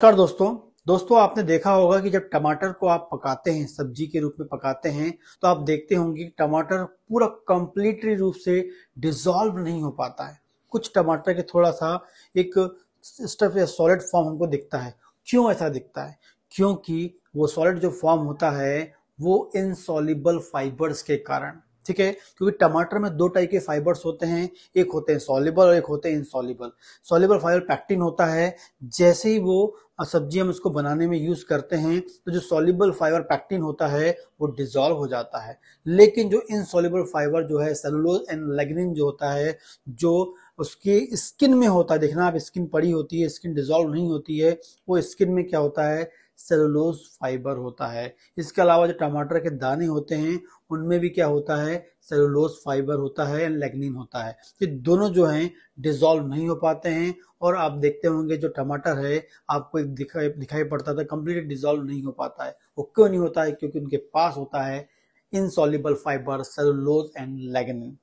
नमस्कार दोस्तों दोस्तों आपने देखा होगा कि जब टमाटर को आप पकाते हैं सब्जी के रूप में पकाते हैं तो आप देखते होंगे कि टमाटर पूरा कंप्लीटली रूप से डिजॉल्व नहीं हो पाता है कुछ टमाटर के थोड़ा सा एक स्टफ या सॉलिड फॉर्म हमको दिखता है क्यों ऐसा दिखता है क्योंकि वो सॉलिड जो फॉर्म होता है वो इनसॉलिबल फाइबर्स के कारण ठीक है क्योंकि टमाटर में दो टाइप के फाइबर्स होते हैं एक होते हैं सॉलिबल और एक होते हैं इनसॉलिबल सॉलिबल फाइबर पैक्टिन होता है जैसे ही वो सब्जी हम इसको बनाने में यूज करते हैं तो जो सॉलिबल फाइबर पैक्टिन होता है वो डिजॉल्व हो जाता है लेकिन जो इनसॉलिबल फाइबर जो है सेलुलोज एंड लेग्निन जो होता है जो उसकी स्किन में होता है देखना आप स्किन पड़ी होती है स्किन डिजॉल्व नहीं होती है वो स्किन में क्या होता है सेलुलोज फाइबर होता है इसके अलावा जो टमाटर के दाने होते हैं उनमें भी क्या होता है सेलुलोज फाइबर होता है एंड लेगनिन होता है ये दोनों जो हैं डिजोल्व नहीं हो पाते हैं और आप देखते होंगे जो टमाटर है आपको एक दिखाई दिखाई पड़ता था कम्प्लीटली डिजोल्व नहीं हो पाता है वो क्यों नहीं होता है क्योंकि उनके पास होता है insoluble fibre cellulose and lignin